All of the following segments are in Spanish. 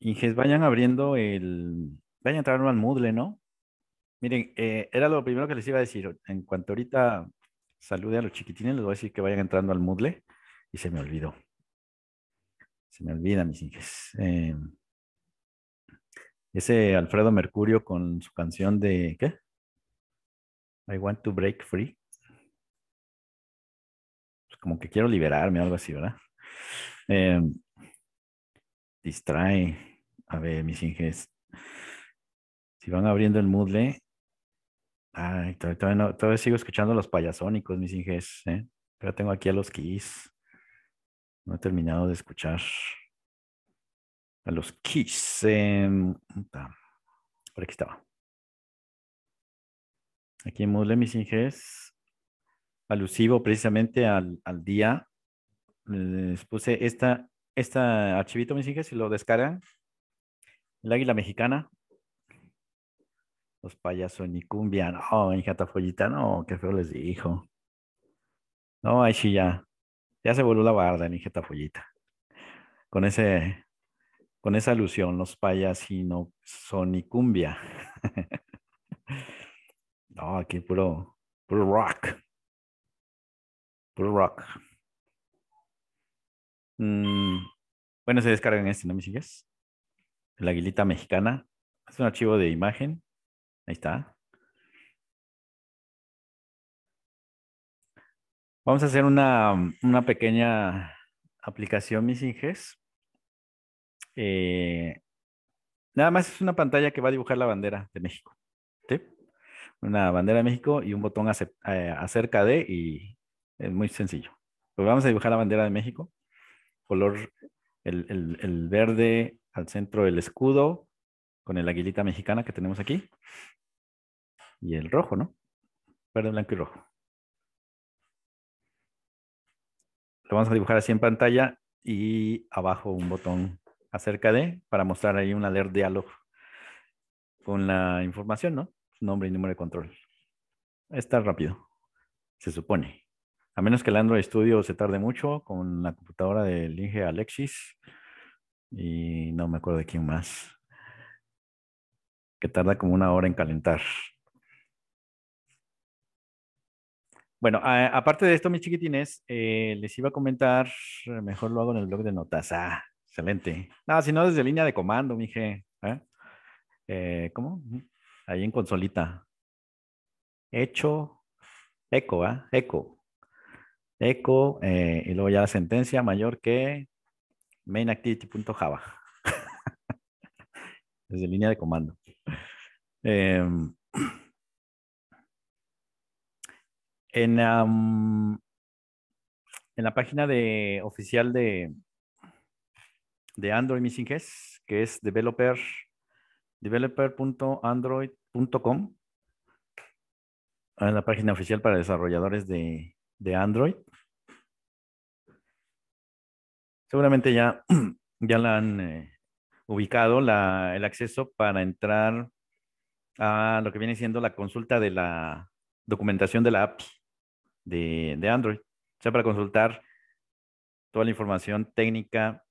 Inges, vayan abriendo el. Vayan entrando al Moodle, ¿no? Miren, eh, era lo primero que les iba a decir. En cuanto ahorita salude a los chiquitines, les voy a decir que vayan entrando al Moodle y se me olvidó. Se me olvida, mis Inges. Eh. ese Alfredo Mercurio con su canción de. ¿Qué? I want to break free. Pues como que quiero liberarme, algo así, ¿verdad? Em, distrae. A ver, mis inges. Si van abriendo el Moodle. Ay, todavía, sigo escuchando los payasónicos, mis inges. ¿eh? Pero tengo aquí a los keys No he terminado de escuchar a los Kiss. Em, por aquí estaba. Aquí en Moodle, mis inges, alusivo precisamente al, día les puse esta, esta archivito, mis inges, si lo descargan, el águila mexicana. Los payasos ni cumbia. No, hija tafollita, no, qué feo les dijo. No, ahí sí ya. Ya se voló la barda, hija tafollita. Con ese, con esa alusión, los payas y no son ni cumbia. no, aquí puro, puro rock. Puro rock. Mm, bueno, se descargan este, ¿no me sigues? La aguilita mexicana. Es un archivo de imagen. Ahí está. Vamos a hacer una, pequeña aplicación Mis Inges. Eh, nada más es una pantalla que va a dibujar la bandera de México. Una bandera de México y un botón eh, acerca de y es muy sencillo. Pues vamos a dibujar la bandera de México. Color, el, el, el verde al centro del escudo con el aguilita mexicana que tenemos aquí. Y el rojo, ¿no? Verde, blanco y rojo. Lo vamos a dibujar así en pantalla y abajo un botón acerca de para mostrar ahí un alert dialog con la información, ¿no? nombre y número de control. Está rápido, se supone. A menos que el Android Studio se tarde mucho con la computadora del Inge Alexis y no me acuerdo de quién más, que tarda como una hora en calentar. Bueno, aparte de esto, mis chiquitines, eh, les iba a comentar, mejor lo hago en el blog de notas. Ah, excelente. No, sino no, desde línea de comando, mije. ¿Eh? Eh, cómo Ahí en consolita. Hecho, eco, ¿ah? Eco. Eco, eh, y luego ya la sentencia mayor que mainActivity.java. Desde línea de comando. Em, en, en, la página de, oficial de, de Android Missing que es developer developer.android.com en la página oficial para desarrolladores de, de Android seguramente ya, ya la han eh, ubicado, el acceso para entrar a lo que viene siendo la consulta de la documentación de la app de, de Android. O sea, para consultar toda la información técnica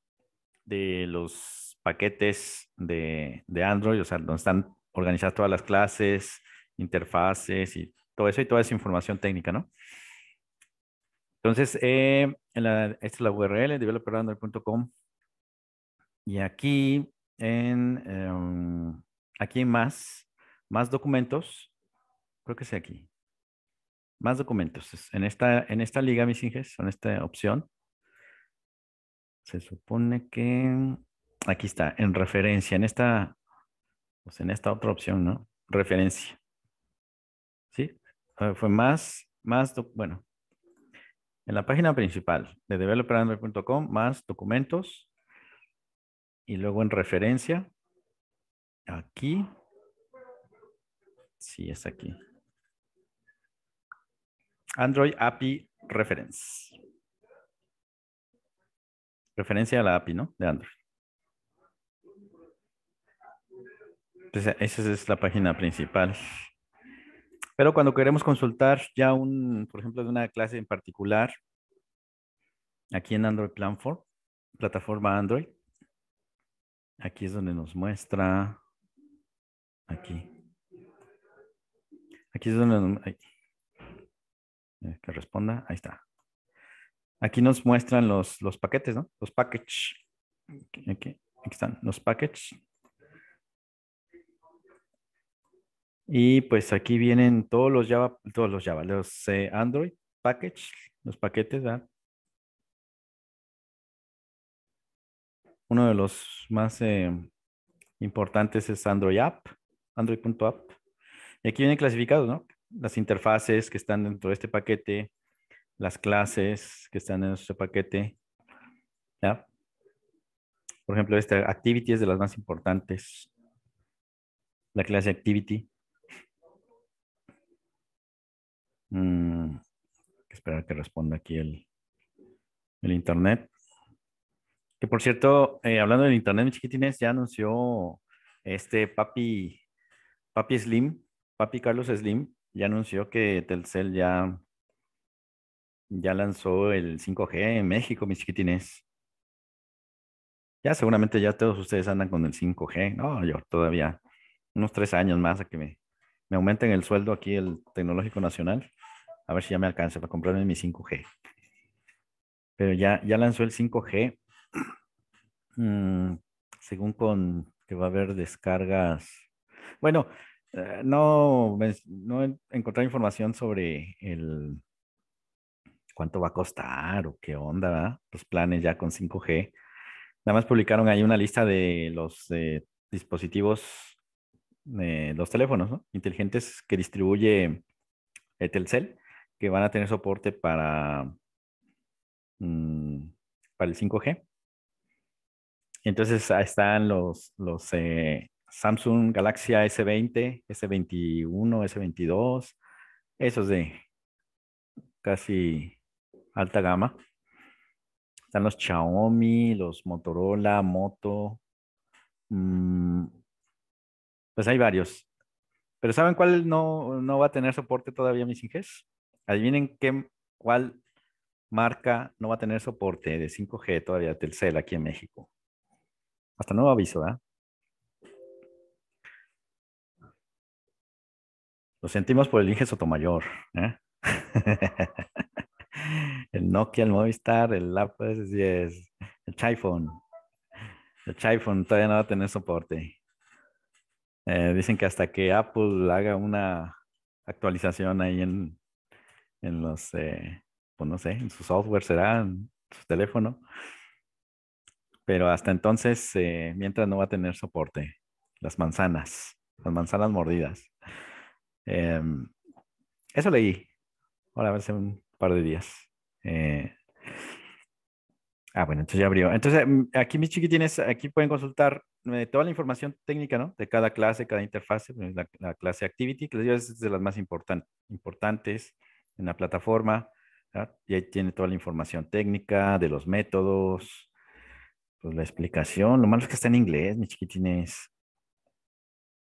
de los paquetes de, de Android, o sea, donde están organizadas todas las clases, interfaces y todo eso y toda esa información técnica, ¿no? Entonces, eh, esta es la URL, developerrandom.com. Y aquí en, em, aquí en más, más documentos, creo que es aquí. Más documentos. En esta, en esta liga, mis inges, en esta opción, se supone que aquí está, en referencia, en esta, pues en esta otra opción, ¿no? Referencia. ¿Sí? Ah, fue más, más, bueno, en la página principal de developerandroid.com, más documentos, y luego en referencia, aquí, sí es aquí, Android API Reference. Referencia a la API, ¿no? De Android. Entonces, esa es la página principal. Pero cuando queremos consultar ya un, por ejemplo, de una clase en particular, aquí en Android Platform, plataforma Android, aquí es donde nos muestra, aquí. Aquí es donde eh, que responda, ahí está. Aquí nos muestran los, los paquetes, ¿no? Los packages. Aquí, aquí, están los packages. Y pues aquí vienen todos los Java, todos los Java, los eh, Android package, los paquetes, Uno de los más eh, importantes es Android App, Android.app. Y aquí viene clasificado, ¿no? Las interfaces que están dentro de este paquete, las clases que están en este paquete, ¿ya? Por ejemplo, esta Activity es de las más importantes. La clase Activity. que mm, esperar que responda aquí el, Internet. Que por cierto, eh, hablando del Internet, mi chiquitines, ya anunció este papi, papi Slim, papi Carlos Slim, ya anunció que Telcel ya, ya lanzó el 5G en México, mis chiquitines. Ya seguramente ya todos ustedes andan con el 5G. No, yo todavía unos tres años más a que me, me aumenten el sueldo aquí el Tecnológico Nacional a ver si ya me alcanza para comprarme mi 5G. Pero ya, ya lanzó el 5G, mm, según con que va a haber descargas. Bueno, eh, no, no encontré información sobre el cuánto va a costar o qué onda, los planes ya con 5G. Nada más publicaron ahí una lista de los dispositivos, de los teléfonos inteligentes que distribuye Telcel que van a tener soporte para, mm, para el 5G. Entonces ahí están los, los eh, Samsung Galaxy S20, S21, S22, esos de casi alta gama. Están los Xiaomi, los Motorola, Moto. Mm, pues hay varios. Pero ¿saben cuál no, no va a tener soporte todavía mis inges? Adivinen qué, cuál marca no va a tener soporte de 5G todavía Telcel aquí en México. Hasta nuevo aviso, ¿verdad? Lo sentimos por el Inge Sotomayor. ¿eh? el Nokia, el Movistar, el Apple, S10, el Chiphone. El Chiphone todavía no va a tener soporte. Eh, dicen que hasta que Apple haga una actualización ahí en en los, eh, pues, no sé, en su software será, en su teléfono. Pero hasta entonces, eh, mientras no va a tener soporte, las manzanas, las manzanas mordidas. Em, eso leí, ahora hace un par de días. Eh, ah, bueno, entonces ya abrió. Entonces, mm, aquí mis chiquitines, aquí pueden consultar toda la información técnica, ¿no? De cada clase, cada interfase, pues, la, clase Activity, que es de las más importantes en la plataforma. ¿verdad? Y ahí tiene toda la información técnica de los métodos, pues, la explicación. Lo malo es que está en inglés, mi chiquitines.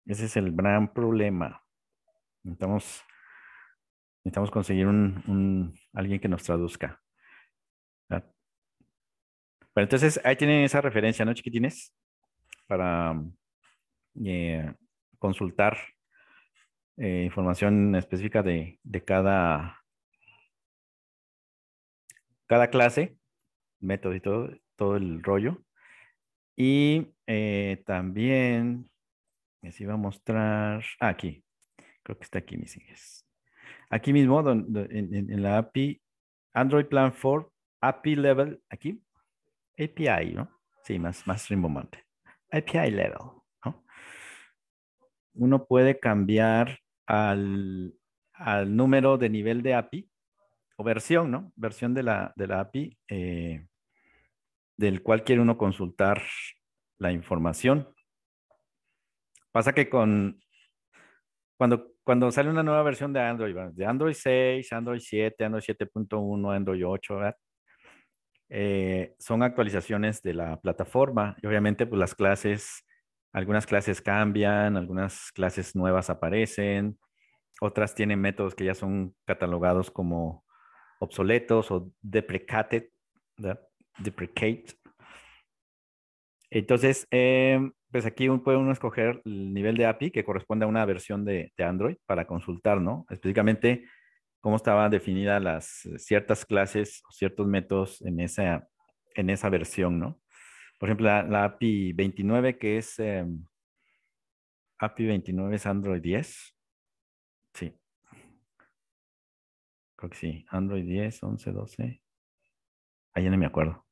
Ese es el gran problema. Necesitamos, necesitamos conseguir un, alguien que nos traduzca. Pero entonces ahí tienen esa referencia, ¿no, chiquitines? Para eh, consultar eh, información específica de, de cada cada clase, método y todo, todo el rollo. Y eh, también les iba a mostrar, ah, aquí, creo que está aquí mis sigues Aquí mismo, en, la API, Android Plan API Level, aquí, API, ¿no? Sí, más, más API Level, ¿no? Uno puede cambiar al, al número de nivel de API versión, ¿no? Versión de la, de API eh, del cual quiere uno consultar la información. Pasa que con cuando, cuando sale una nueva versión de Android, de Android 6, Android 7, Android 7.1, Android 8, eh, son actualizaciones de la plataforma y obviamente pues las clases, algunas clases cambian, algunas clases nuevas aparecen, otras tienen métodos que ya son catalogados como obsoletos o deprecated, deprecate. Entonces, eh, pues aquí uno puede uno escoger el nivel de API que corresponde a una versión de, Android para consultar, ¿no? Específicamente cómo estaban definidas las eh, ciertas clases o ciertos métodos en esa, en esa versión, ¿no? Por ejemplo, la, API 29, que es em, API 29 es Android 10. Creo que sí. Android 10, 11, 12. Ahí no me acuerdo.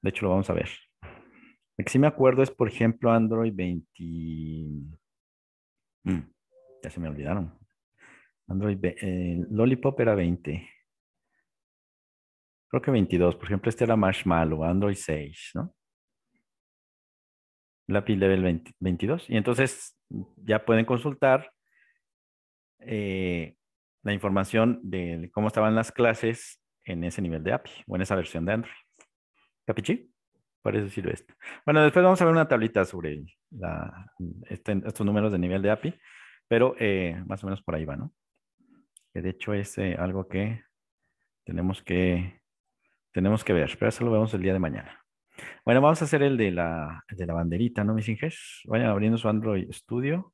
De hecho, lo vamos a ver. Lo que sí me acuerdo es, por ejemplo, Android 20. Mm, ya se me olvidaron. Android, eh, Lollipop era 20. Creo que 22. Por ejemplo, este era Marshmallow, Android 6, ¿no? p Level 22. Y entonces ya pueden consultar eh, la información de cómo estaban las clases en ese nivel de API o en esa versión de Android. ¿Capichi? Para eso sirve esto. Bueno, después vamos a ver una tablita sobre este, estos números de nivel de API, pero eh, más o menos por ahí va, ¿no? Que de hecho es eh, algo que tenemos que tenemos que ver, pero eso lo vemos el día de mañana. Bueno, vamos a hacer el de la, de la banderita, ¿no, mis inges? Vayan abriendo su Android Studio.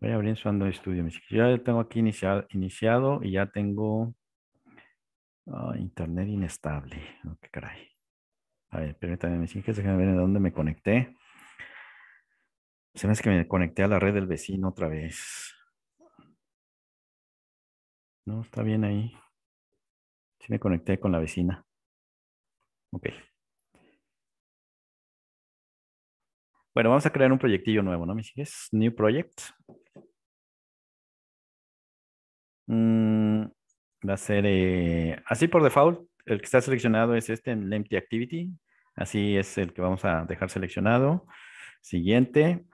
Voy a abrir su Android Studio. Ya tengo aquí iniciado, y ya tengo ah, internet inestable. Oh, qué caray. A ver, permítanme, me déjenme ver en dónde me conecté. Se me que me conecté a la red del vecino otra vez. No, está bien ahí. Sí me conecté con la vecina. Ok. Bueno, vamos a crear un proyectillo nuevo, ¿no, mis sigues. New project. Mm, va a ser eh, así por default. El que está seleccionado es este en Empty Activity. Así es el que vamos a dejar seleccionado. Siguiente.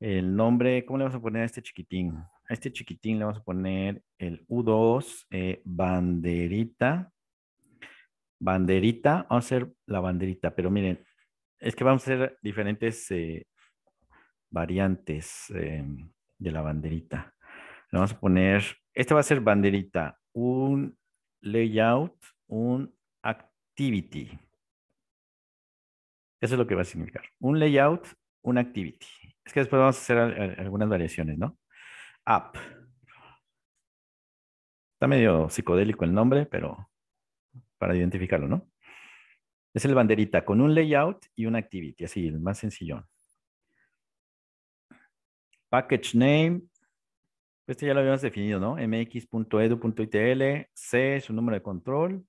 El nombre, ¿cómo le vamos a poner a este chiquitín? A este chiquitín le vamos a poner el U2 eh, banderita. Banderita, vamos a hacer la banderita, pero miren, es que vamos a hacer diferentes eh, variantes de la banderita vamos a poner, este va a ser banderita, un layout, un activity. Eso es lo que va a significar. Un layout, un activity. Es que después vamos a hacer algunas variaciones, ¿no? App. Está medio psicodélico el nombre, pero para identificarlo, ¿no? Es el banderita con un layout y un activity, así, el más sencillo. Package name, este ya lo habíamos definido, ¿no? mx.edu.itl, C es un número de control.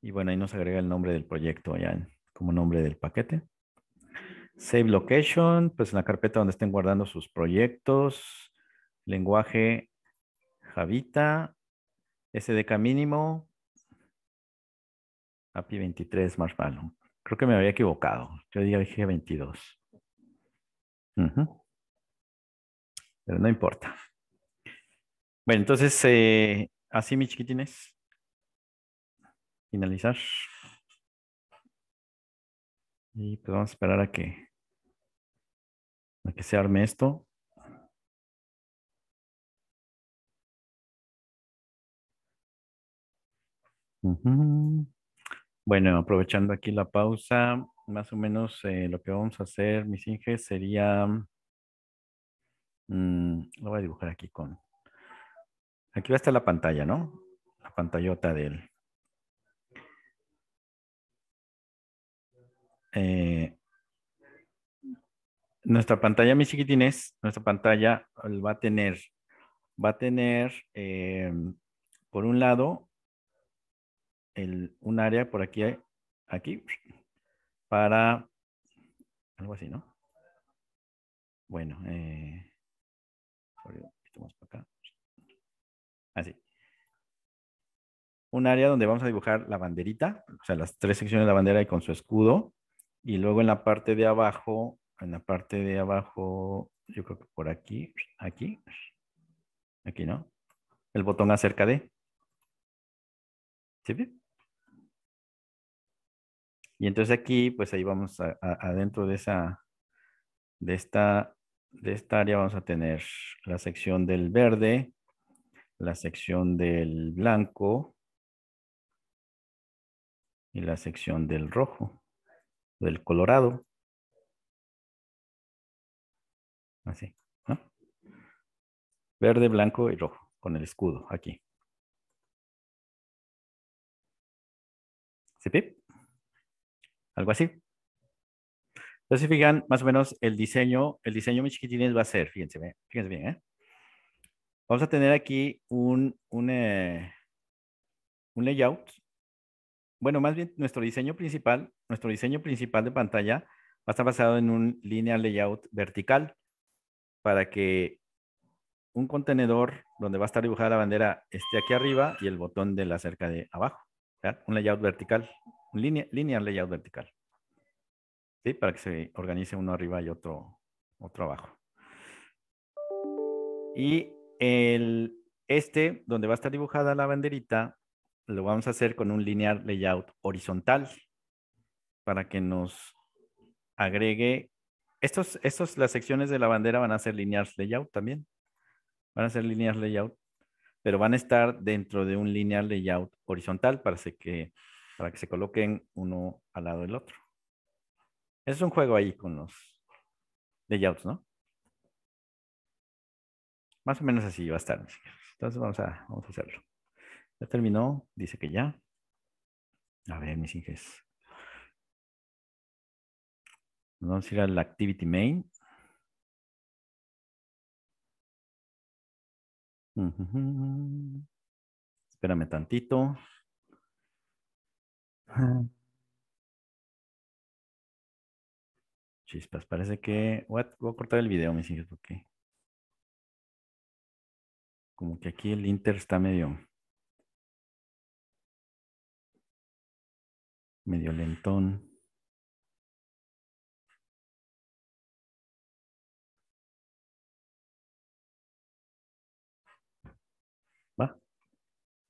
Y bueno, ahí nos agrega el nombre del proyecto ya como nombre del paquete. Save location, pues en la carpeta donde estén guardando sus proyectos. Lenguaje Javita, SDK mínimo, API 23 Marshmallow. Creo que me había equivocado. Yo dije 22. Pero no importa. Bueno, entonces, eh, así mis chiquitines. Finalizar. Y pues vamos a esperar a que, a que se arme esto. Bueno, aprovechando aquí la pausa, más o menos eh, lo que vamos a hacer, mis inges, sería... Mm, lo voy a dibujar aquí con, Aquí va a estar la pantalla, ¿no? La pantallota del... él. Eh, nuestra pantalla, mis chiquitines, nuestra pantalla va a tener, va a tener, eh, por un lado, un área por aquí, aquí, para algo así, ¿no? Bueno, eh, para acá. Así. Un área donde vamos a dibujar la banderita, o sea, las tres secciones de la bandera y con su escudo. Y luego en la parte de abajo, en la parte de abajo, yo creo que por aquí, aquí, aquí, ¿no? El botón acerca de. ¿Sí? Y entonces aquí, pues ahí vamos adentro de esa, de esta, de esta área vamos a tener la sección del verde, la sección del blanco y la sección del rojo, del colorado. Así, ¿no? Verde, blanco y rojo, con el escudo aquí. ¿Sí, Algo así. Entonces, fijan, más o menos el diseño, el diseño, mis chiquitines, va a ser, fíjense bien, fíjense bien, ¿eh? Vamos a tener aquí un, un, eh, un layout. Bueno, más bien nuestro diseño principal, nuestro diseño principal de pantalla va a estar basado en un linear layout vertical para que un contenedor donde va a estar dibujada la bandera esté aquí arriba y el botón de la cerca de abajo. Un layout vertical, un linear layout vertical. ¿Sí? Para que se organice uno arriba y otro, otro abajo. Y el, este, donde va a estar dibujada la banderita, lo vamos a hacer con un linear layout horizontal para que nos agregue. Estos, estos, las secciones de la bandera van a ser linear layout también. Van a ser linear layout, pero van a estar dentro de un linear layout horizontal para, que, para que se coloquen uno al lado del otro. Es un juego ahí con los layouts, ¿no? Más o menos así va a estar, Entonces vamos a, hacerlo. Ya terminó, dice que ya. A ver, mis hijas. Vamos a ir al Activity Main. Espérame tantito. Chispas, parece que voy a, voy a cortar el video, mis hijos, porque como que aquí el Inter está medio. medio lentón. Va,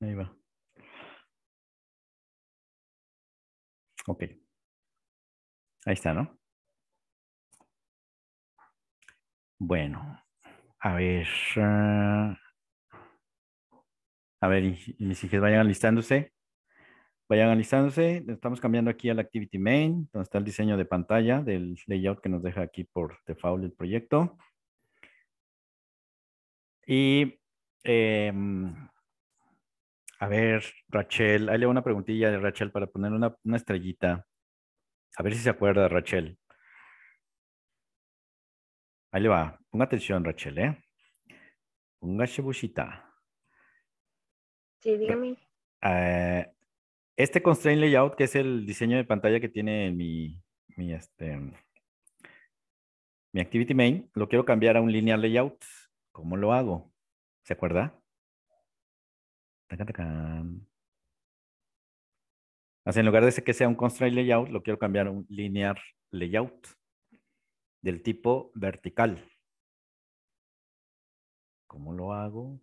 ahí va. okay Ahí está, ¿no? Bueno, a ver, ah, a ver, y, si si vayan alistándose, vayan alistándose. Estamos cambiando aquí al Activity Main, donde está el diseño de pantalla del layout que nos deja aquí por default el proyecto. Y em, a ver, Rachel, ahí le una preguntilla de Rachel para poner una, estrellita. A ver si se acuerda, Rachel. Ahí le va. Ponga atención, Rachel, ¿eh? Ponga shibushita. Sí, dígame. Eh, este constraint layout, que es el diseño de pantalla que tiene mi, mi, este, mi activity main, lo quiero cambiar a un linear layout. ¿Cómo lo hago? ¿Se acuerda? Así, en lugar de que sea un constraint layout, lo quiero cambiar a un linear layout del tipo vertical. ¿Cómo lo hago?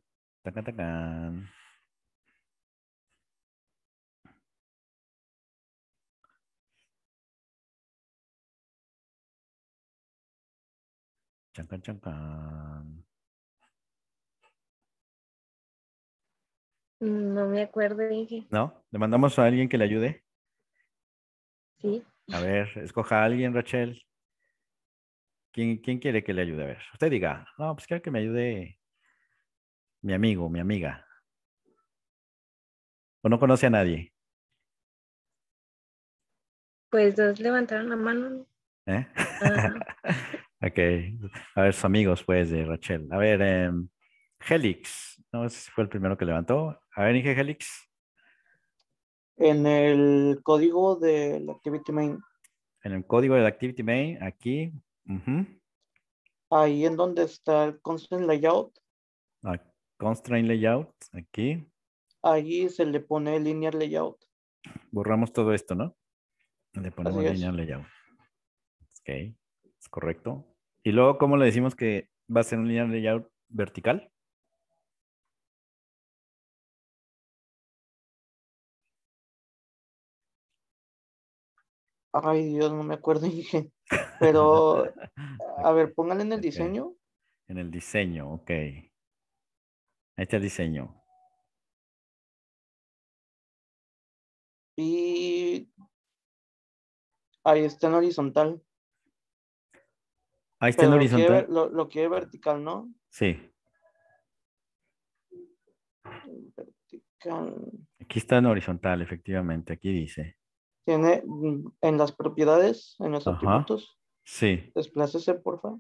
Chancan, chancan. No me acuerdo, dije ¿No? ¿Le mandamos a alguien que le ayude? Sí. A ver, escoja a alguien, Rachel. ¿Quién, quiere que le ayude? A ver, usted diga, no, pues quiero que me ayude mi amigo, mi amiga. ¿O no conoce a nadie? Pues dos levantaron la mano. ¿Eh? Ok, a ver, sus amigos, pues, de Rachel. A ver, em, Helix, no sé si fue el primero que levantó. A ver, Inge Helix. En el código del Activity Main. En el código del Activity Main, aquí. Ahí en donde está el Constraint Layout. Ah, constraint Layout, aquí. Ahí se le pone Linear Layout. Borramos todo esto, ¿no? Le ponemos Linear Layout. Ok correcto. Y luego, ¿cómo le decimos que va a ser un linear layout vertical? Ay, Dios, no me acuerdo. dije. Pero, a ver, póngale en el diseño. En el diseño, ok. Ahí está el diseño. Y ahí está en horizontal. Ahí está en horizontal. Lo que es vertical, ¿no? Sí. Vertical. Aquí está en horizontal, efectivamente. Aquí dice. Tiene mm, en las propiedades, en los atributos. Sí. Desplácese, por favor.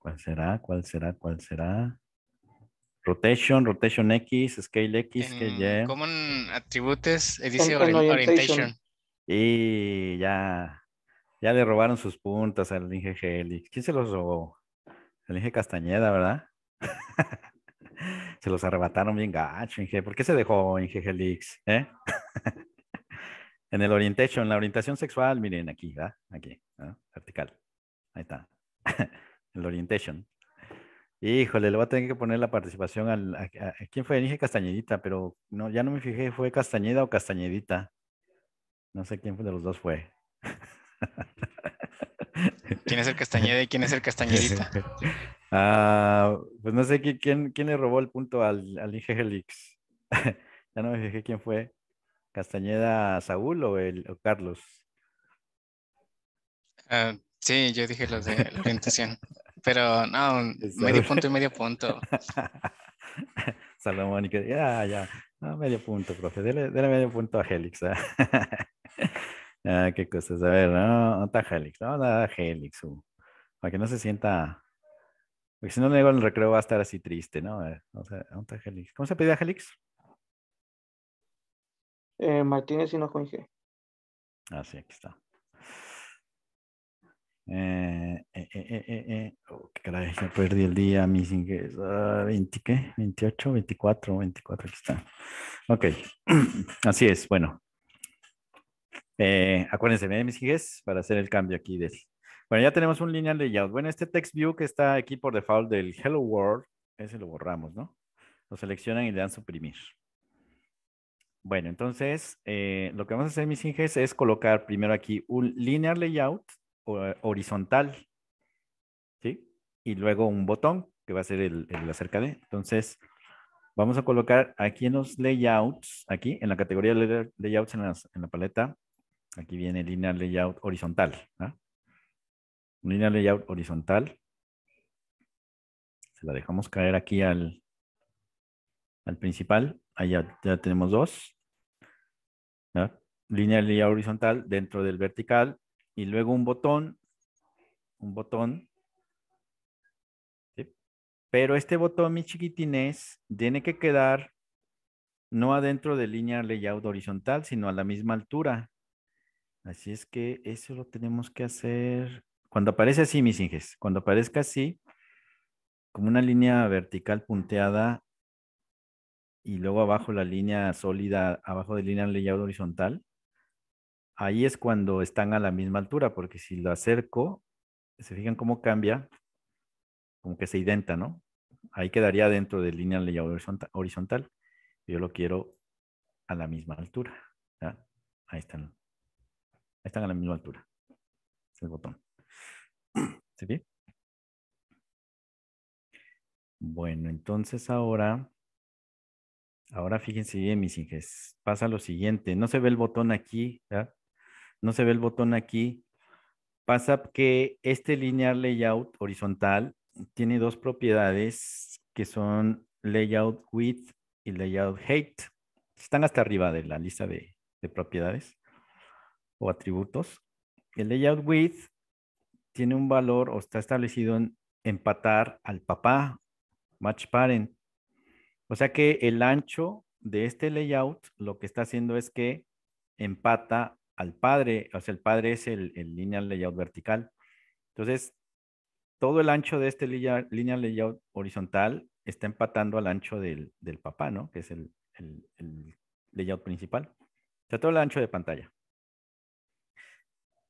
¿Cuál será? ¿Cuál será? ¿Cuál será? Rotation, Rotation X, Scale X, Scale Y. Common Attributes, eh, dice orientation. Y ya, ya le robaron sus puntas al Inge Helix. ¿Quién se los robó? El Inge Castañeda, ¿verdad? se los arrebataron bien gacho, Inge. ¿Por qué se dejó Inge Helix? Eh? en el orientation, la orientación sexual, miren aquí, ¿verdad? Aquí, vertical. Ahí está. el orientation. Híjole, le voy a tener que poner la participación al... A, ¿Quién fue? Dije Castañedita, pero no, ya no me fijé, ¿fue Castañeda o Castañedita? No sé quién de los dos fue. ¿Quién es el Castañeda y quién es el Castañedita? Ah, pues no sé quién, quién le robó el punto al, al Inge Helix. ya no me fijé quién fue. ¿Castañeda Saúl o, el, Carlos? Ah, sí, yo dije los de la orientación pero no, este, medio punto y medio punto. Salomón, ya, ya, no, medio punto, profe, dele, medio punto a Helix. ¿eh? ah, qué cosas, a ver, no, no está Helix, No, Helix, uh, para que no se sienta, porque si no luego en el recreo va a estar así triste, ¿no? a sea, ¿Cómo se a Helix? Eh, Martínez y no con G. Ah, sí, aquí está. Eh, eh, eh, qué caray, ya perdí el día, mis ingresos. 20, ¿qué? 28, 24, 24, aquí está. Ok, así es, bueno. acuérdense, mis ingresos, para hacer el cambio aquí Bueno, ya tenemos un linear layout. Bueno, este text view que está aquí por default del Hello World, ese lo borramos, ¿no? Lo seleccionan y le dan suprimir. Bueno, entonces, lo que vamos a hacer, mis ingresos es colocar primero aquí un linear layout horizontal, ¿sí? Y luego un botón que va a ser el, el acerca de. Entonces, vamos a colocar aquí en los layouts, aquí en la categoría de layouts en, la paleta, aquí viene línea layout horizontal, ¿no? ¿ah? Línea layout horizontal. Se la dejamos caer aquí al, al principal. Ahí ya, tenemos dos. Línea layout horizontal dentro del vertical y luego un botón, un botón. Pero este botón, mis chiquitines, tiene que quedar no adentro de línea layout horizontal, sino a la misma altura. Así es que eso lo tenemos que hacer cuando aparece así, mis inges, cuando aparezca así, como una línea vertical punteada y luego abajo la línea sólida, abajo de línea layout horizontal, ahí es cuando están a la misma altura, porque si lo acerco, se fijan cómo cambia, como que se identa, ¿no? Ahí quedaría dentro de línea horizontal. Yo lo quiero a la misma altura. Ahí están. Ahí están a la misma altura. el botón. ¿Se ve? Bueno, entonces ahora, ahora fíjense bien, mis hijas, pasa lo siguiente, no se ve el botón aquí, ¿ya? no se ve el botón aquí, pasa que este linear layout horizontal tiene dos propiedades que son layout width y layout height. Están hasta arriba de la lista de, propiedades o atributos. El layout width tiene un valor o está establecido en empatar al papá, match parent. O sea que el ancho de este layout lo que está haciendo es que empata al padre, o sea, el padre es el, el lineal layout vertical. Entonces, todo el ancho de este lineal, layout horizontal está empatando al ancho del, del papá, ¿no? Que es el, el, layout principal. O sea, todo el ancho de pantalla.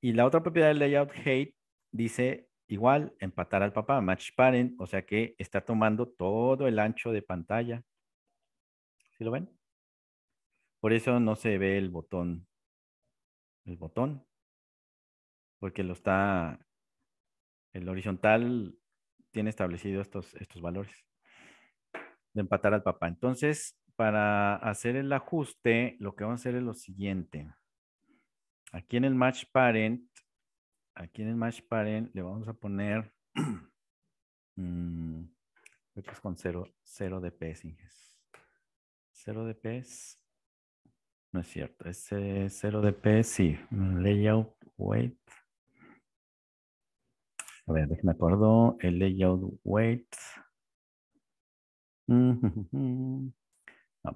Y la otra propiedad del layout height dice igual empatar al papá, match parent, o sea que está tomando todo el ancho de pantalla. ¿Sí lo ven? Por eso no se ve el botón el botón, porque lo está, el horizontal tiene establecido estos, estos valores de empatar al papá. Entonces, para hacer el ajuste, lo que vamos a hacer es lo siguiente. Aquí en el match parent, aquí en el match parent le vamos a poner, mm, con 0 cero, cero, DPS, cero DPS. No es cierto. Ese 0DP sí. Layout weight. A ver, déjame acuerdo. El layout weight. No,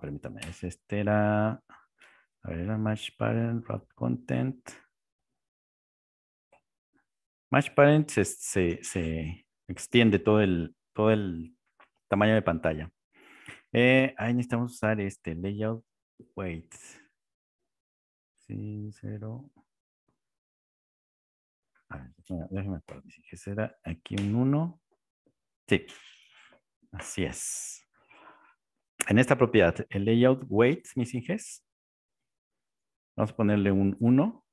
permítame. es este era. A ver, era match parent, content. Match parent se, extiende todo el, todo el tamaño de pantalla. Eh, ahí necesitamos usar este layout weight cero, A ver, déjame acuerdo. que será aquí un 1. Sí. Así es. En esta propiedad, el layout weight, mis inges. Vamos a ponerle un 1.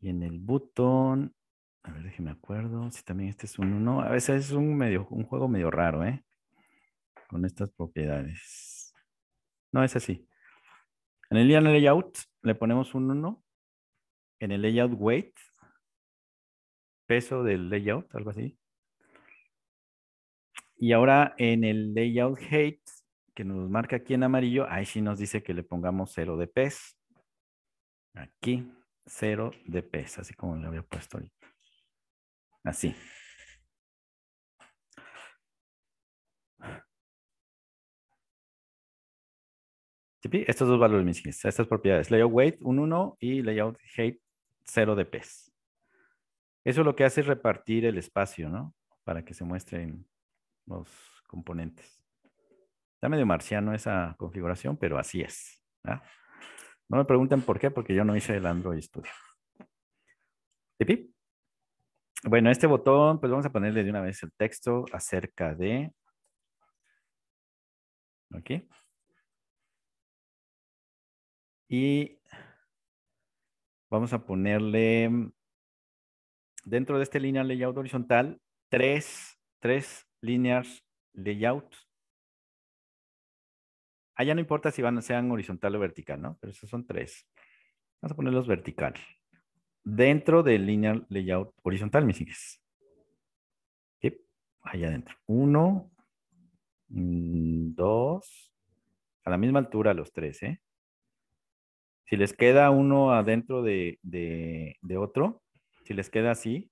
Y en el botón, a ver, déjeme acuerdo, si también este es un 1. A veces es un, medio, un juego medio raro, ¿eh? Con estas propiedades. No, es así. En el layout le ponemos un 1. En el layout weight, peso del layout, algo así. Y ahora en el layout height, que nos marca aquí en amarillo, ahí sí nos dice que le pongamos 0 de pes. Aquí, 0 de pes, así como le había puesto ahorita. Así. Estos dos valores me estas propiedades. Layout weight, un 1 y layout height, 0 de Eso lo que hace es repartir el espacio, ¿no? Para que se muestren los componentes. Está medio marciano esa configuración, pero así es. No me pregunten por qué, porque yo no hice el Android Studio. ¿Tipi? Bueno, este botón, pues vamos a ponerle de una vez el texto acerca de... Aquí. Y vamos a ponerle mm, dentro de este linear layout horizontal tres, tres layout. Allá no importa si van, sean horizontal o vertical, ¿no? Pero esos son tres. Vamos a ponerlos vertical. Dentro del linear layout horizontal, me sigues Allá adentro. Uno, mm, dos, a la misma altura los tres, ¿eh? Si les queda uno adentro de, otro, si les queda así,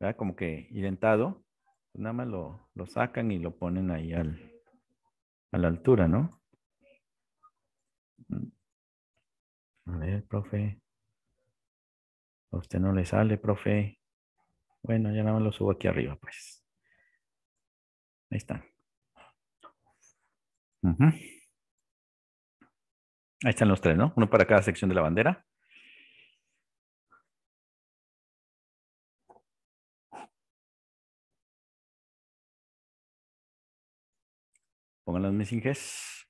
¿verdad? como que identado, pues nada más lo, lo, sacan y lo ponen ahí a la altura, ¿no? Mm. A ver, profe. A usted no le sale, profe. Bueno, ya nada más lo subo aquí arriba, pues. Ahí están. Ahí están los tres, ¿no? Uno para cada sección de la bandera. Pongan las mesinges.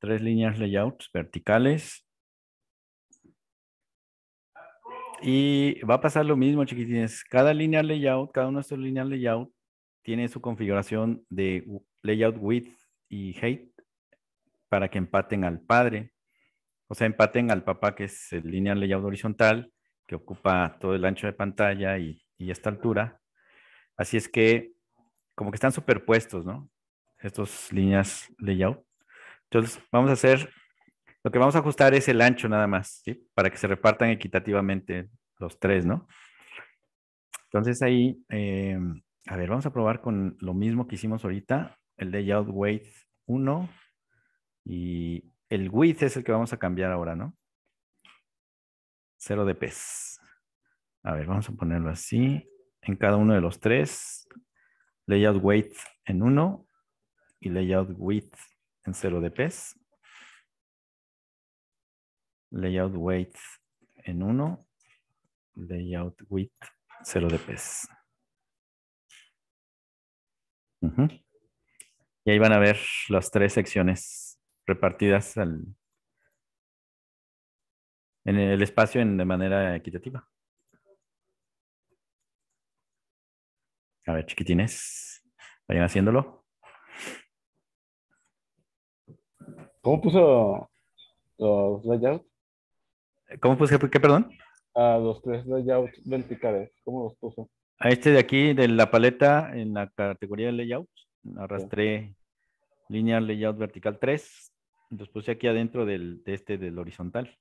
Tres líneas layout verticales. Y va a pasar lo mismo, chiquitines. Cada línea layout, cada una de estos líneas layout tiene su configuración de layout width y Hate para que empaten al padre. O sea, empaten al papá, que es el lineal layout horizontal, que ocupa todo el ancho de pantalla y, esta altura. Así es que, como que están superpuestos, ¿no? Estas líneas layout. Entonces, vamos a hacer, lo que vamos a ajustar es el ancho nada más, Para que se repartan equitativamente los tres, ¿no? Entonces ahí, eh, a ver, vamos a probar con lo mismo que hicimos ahorita el layout weight 1 y el width es el que vamos a cambiar ahora, ¿no? 0 de pes. A ver, vamos a ponerlo así. En cada uno de los tres, layout weight en 1 y layout width en 0 de pes. Layout weight en 1, layout width 0 de pes. Y ahí van a ver las tres secciones repartidas en el espacio en, de manera equitativa. A ver, chiquitines, vayan haciéndolo. ¿Cómo puso los layouts? ¿Cómo puse qué, perdón? A ah, los tres layouts verticales, ¿cómo los puso? A este de aquí, de la paleta, en la categoría de layouts, arrastré linear layout vertical 3. Los puse aquí adentro del, de este del horizontal.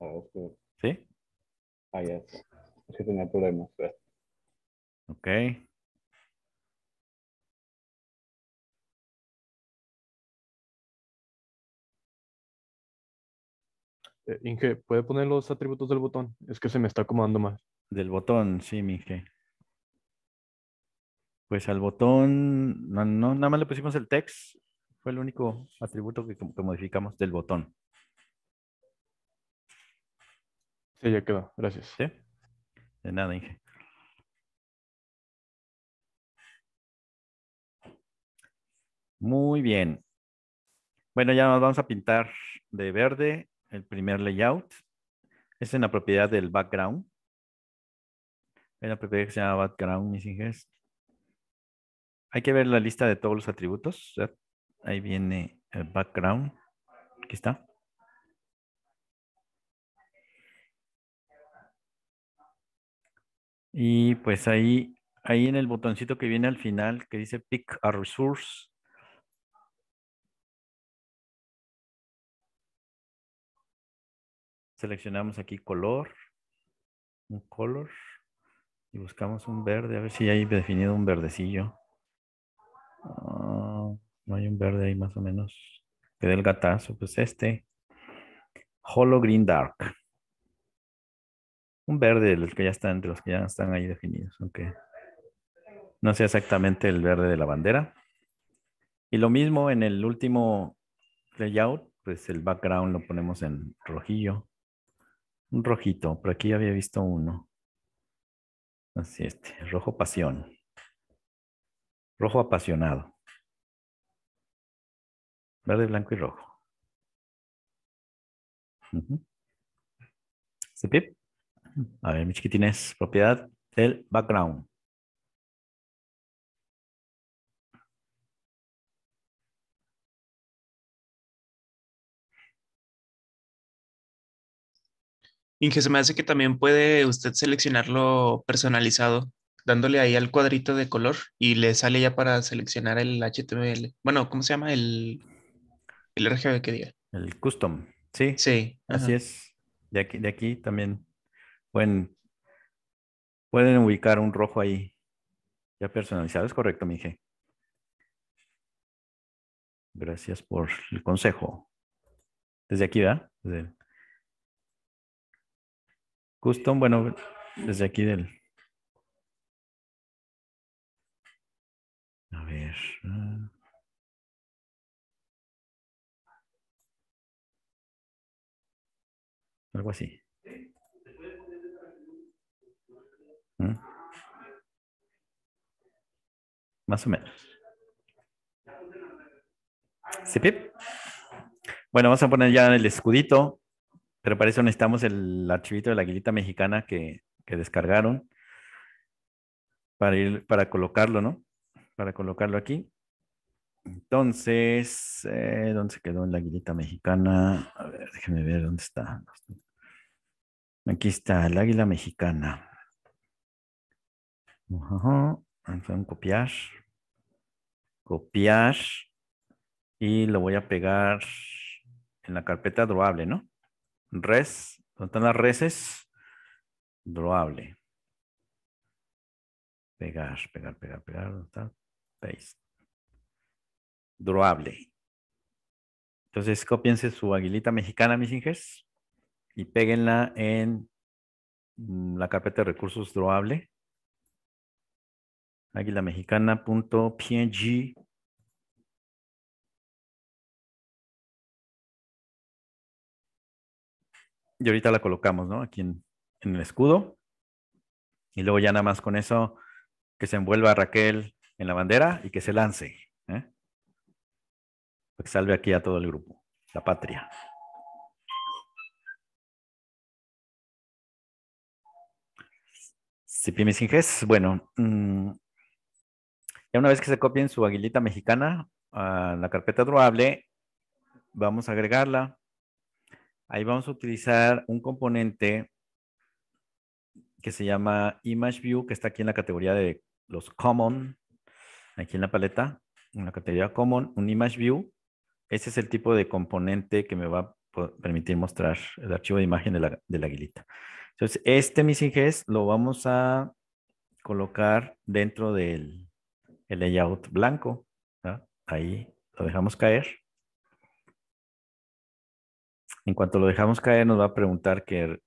Ah, ¿Sí? ahí es Sí tenía problemas. Ok. Eh, Inge, ¿puede poner los atributos del botón? Es que se me está acomodando más. Del botón, sí, Inge. Pues al botón, no, nada más le pusimos el text, fue el único atributo que, modificamos del botón. Sí, ya quedó, gracias. ¿Sí? De nada, Inge. Muy bien. Bueno, ya nos vamos a pintar de verde el primer layout. Es en la propiedad del background. En la propiedad que se llama background, mis Inges. Hay que ver la lista de todos los atributos. Ahí viene el background. Aquí está. Y pues ahí, ahí en el botoncito que viene al final que dice pick a resource. Seleccionamos aquí color, un color y buscamos un verde, a ver si hay definido un verdecillo. Ah, no hay un verde ahí más o menos. Que del gatazo, pues este. Hollow Green Dark. Un verde de los que ya están, entre los que ya están ahí definidos, aunque no sé exactamente el verde de la bandera. Y lo mismo en el último layout, pues el background lo ponemos en rojillo. Un rojito, por aquí había visto uno. Así este, rojo pasión. Rojo apasionado. Verde, blanco y rojo. A ver, mi chiquitines, propiedad del background. Inge, se me hace que también puede usted seleccionarlo personalizado dándole ahí al cuadrito de color y le sale ya para seleccionar el HTML. Bueno, ¿cómo se llama? El, el RGB que diga. El custom, sí. Sí. Así es. De aquí, de aquí también pueden, pueden ubicar un rojo ahí. Ya personalizado, es correcto, Mije. Gracias por el consejo. Desde aquí, ¿verdad? Custom, bueno, desde aquí del... Algo así. ¿Mm? Más o menos. Bueno, vamos a poner ya el escudito, pero para eso necesitamos el archivito de la guilita mexicana que, que descargaron para ir para colocarlo, ¿no? para colocarlo aquí. Entonces, eh, ¿dónde se quedó la aguilita mexicana? A ver, déjeme ver dónde está. Aquí está, el águila mexicana. Ajá, a copiar. Copiar. Y lo voy a pegar en la carpeta droable, ¿no? Res, ¿dónde están las reses? Droable. Pegar, pegar, pegar, pegar. ¿dónde está? Droable. Drawable. Entonces, copiense su aguilita mexicana, mis ingers, y peguenla en mm, la carpeta de recursos drawable. Águila mexicana.png y ahorita la colocamos, ¿no? Aquí en, en, el escudo. Y luego ya nada más con eso, que se envuelva Raquel en la bandera y que se lance. ¿eh? salve aquí a todo el grupo, la patria. Sipimisingés, bueno, mm, ya una vez que se copien su aguilita mexicana a la carpeta droable. vamos a agregarla. Ahí vamos a utilizar un componente que se llama Image View, que está aquí en la categoría de los Common aquí en la paleta, en la categoría Common, un Image View. Ese es el tipo de componente que me va a permitir mostrar el archivo de imagen de la, de guilita. Entonces, este missing es lo vamos a colocar dentro del el layout blanco. Ahí lo dejamos caer. En cuanto lo dejamos caer, nos va a preguntar que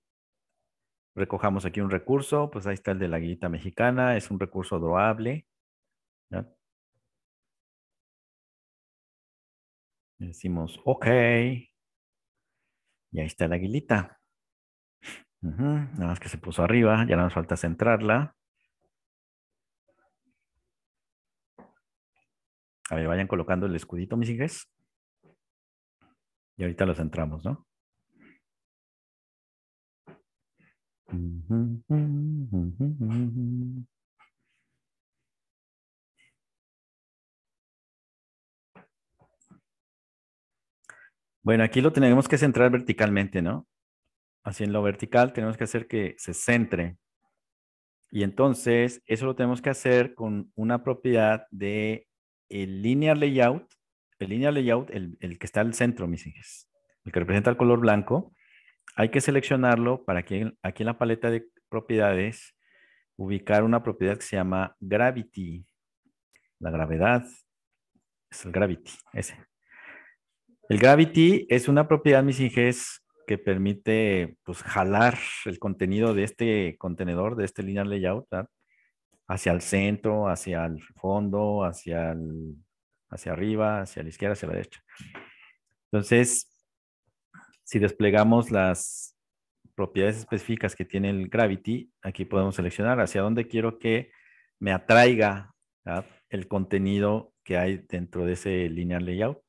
recojamos aquí un recurso. Pues ahí está el de la guilita mexicana. Es un recurso doable. decimos, ok. Y ahí está la aguilita. Nada más que se puso arriba, ya nos falta centrarla. A ver, vayan colocando el escudito, mis hijas. Y ahorita lo centramos, ¿no? Bueno, aquí lo tenemos que centrar verticalmente, ¿no? Así en lo vertical tenemos que hacer que se centre. Y entonces eso lo tenemos que hacer con una propiedad de el linear layout. El linear layout, el, que está al centro, mis hijos, el que representa el color blanco, hay que seleccionarlo para que aquí en la paleta de propiedades ubicar una propiedad que se llama gravity. La gravedad es el gravity, ese. El Gravity es una propiedad mis que permite pues, jalar el contenido de este contenedor, de este linear layout, hacia el centro, hacia el fondo, hacia, hacia arriba, hacia la izquierda, hacia la derecha. Entonces, si desplegamos las propiedades específicas que tiene el Gravity, aquí podemos seleccionar hacia dónde quiero que me atraiga el contenido que hay dentro de ese linear layout.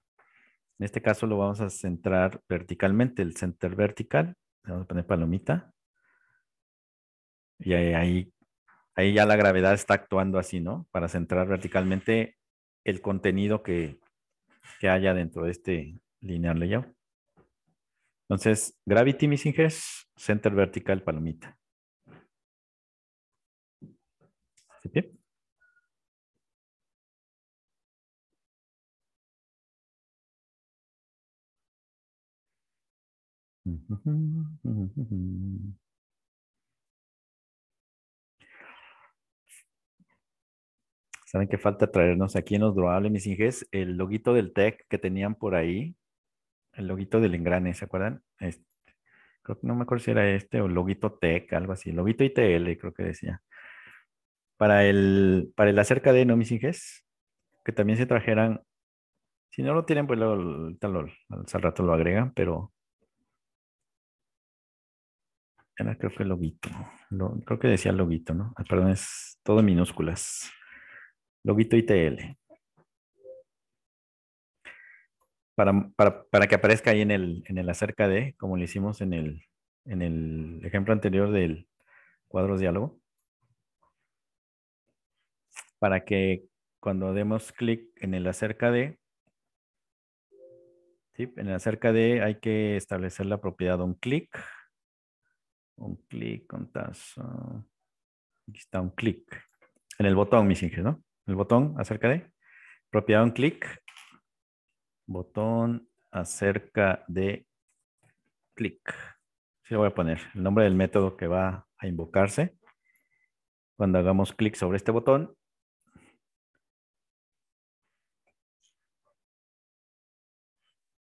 En este caso lo vamos a centrar verticalmente, el center vertical. Le vamos a poner palomita. Y ahí, ahí, ya la gravedad está actuando así, ¿no? Para centrar verticalmente el contenido que, haya dentro de este linear layout. Entonces, Gravity Missing Center Vertical Palomita. ¿Sí ¿Saben que falta traernos aquí en los droables mis inges? El loguito del TEC que tenían por ahí. El loguito del engrane, ¿se acuerdan? Este, creo que no me acuerdo si era este o loguito tech algo así. Loguito ITL, creo que decía. Para el, para el acerca de, ¿no, mis inges? Que también se trajeran. Si no lo tienen, pues luego, al rato lo agregan, pero creo que Loguito. Lo, creo que decía loguito, ¿no? Ah, perdón, es todo en minúsculas. loguito ITL. Para, para, que aparezca ahí en el, acerca de, como lo hicimos en el, en el ejemplo anterior del de diálogo. Para que cuando demos clic en el acerca de, en el acerca de hay que establecer la propiedad de un clic un clic, un tazo. Aquí está un clic. En el botón, mis hijos, ¿no? El botón acerca de propiedad un clic. Botón acerca de clic. Sí, voy a poner. El nombre del método que va a invocarse. Cuando hagamos clic sobre este botón,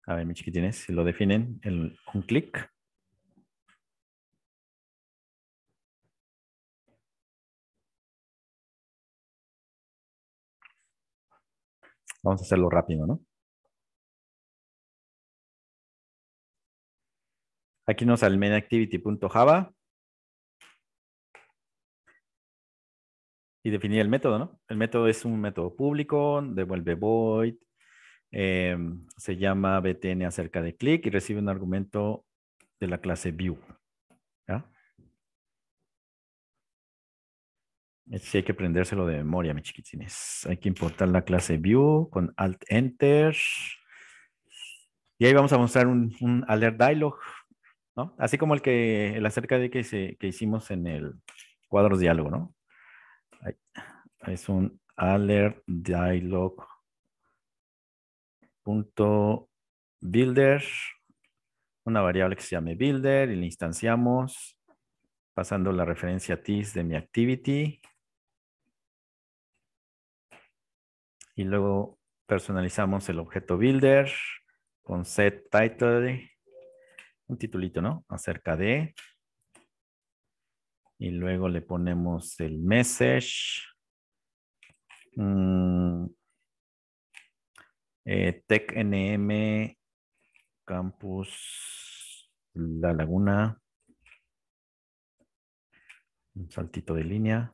A ver, mis chiquitines, ¿eh? si lo definen, el, un clic. Vamos a hacerlo rápido, ¿no? Aquí nos al mainActivity.java y definir el método, ¿no? El método es un método público, devuelve void, em, se llama btn acerca de clic y recibe un argumento de la clase view. ¿ya? Eh, sí hay que aprendérselo de memoria, mis chiquitines. Hay que importar la clase View con Alt Enter. Y ahí vamos a mostrar un, un alert dialog, ¿no? Así como el que el acerca de que, que hicimos en el cuadros diálogo, ¿no? Es un alert dialog punto builder, una variable que se llame builder y la instanciamos pasando la referencia TIS de mi activity y luego personalizamos el objeto builder con set title, un titulito, ¿no? Acerca de. Y luego le ponemos el message. Mm, eh, technm Campus La Laguna. Un saltito de línea.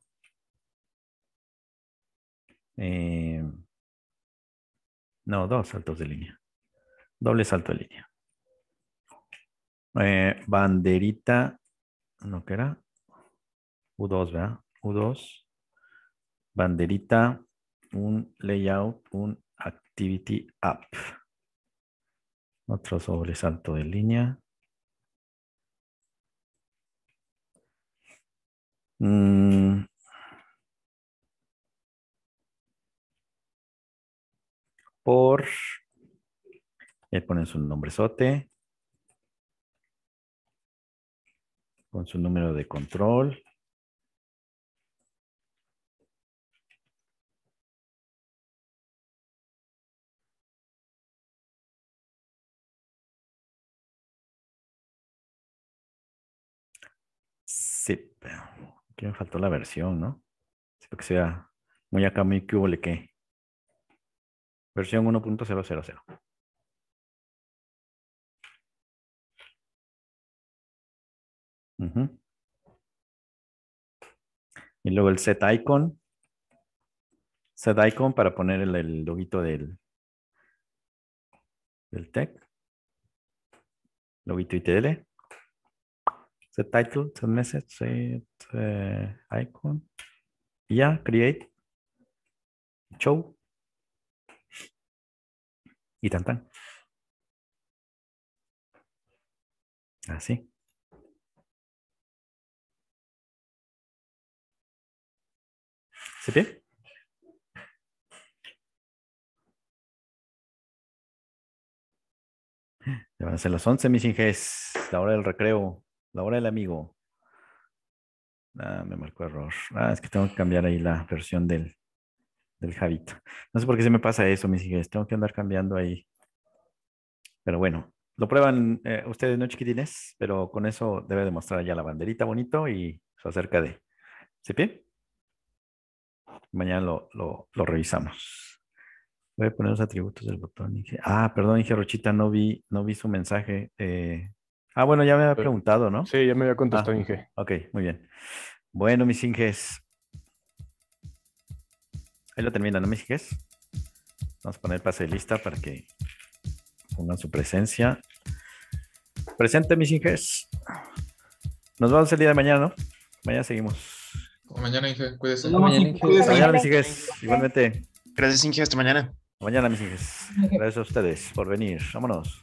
Eh, no, dos saltos de línea. Doble salto de línea. Eh, banderita, ¿no que era? U2, ¿verdad? U2. Banderita, un layout, un activity app. Otro sobresalto de línea. Mm, por, él pone su nombrezote, con su número de control. Sí, aquí me faltó la versión, ¿no? Espero que sea muy acá, muy que versión 1.000. Y luego el set icon. Set icon para poner el, el loguito del, del tech. Loguito ITL. Set title, set message, set eh, icon. ya, create. Show. Y tan tan. Así. ¿Se ve? Ya van a ser las 11, mis inges. La hora del recreo. La hora del amigo. Ah, me marcó error. Ah, es que tengo que cambiar ahí la versión del, del Javito. No sé por qué se me pasa eso, mis hijas. Tengo que andar cambiando ahí. Pero bueno, lo prueban eh, ustedes, ¿no, chiquitines? Pero con eso debe demostrar ya la banderita bonito y se acerca de... ¿Se pie? Mañana lo, revisamos. Voy a poner los atributos del botón. Ah, perdón, Inge Rochita, no vi, no vi su mensaje. Eh. Ah, bueno, ya me había preguntado, ¿no? Sí, ya me había contestado, ah, Inge. Ok, muy bien. Bueno, mis Inges, Ahí lo termina, ¿no mis sigues? Vamos a poner pase de lista para que pongan su presencia. Presente, mis hijes. Nos vamos el día de mañana, ¿no? Mañana seguimos. Mañana, Inge, cuídese. mañana, mis hijes. Igualmente. Gracias, Inge. Hasta mañana. Mañana, mis hijes. Gracias a ustedes por venir. Vámonos.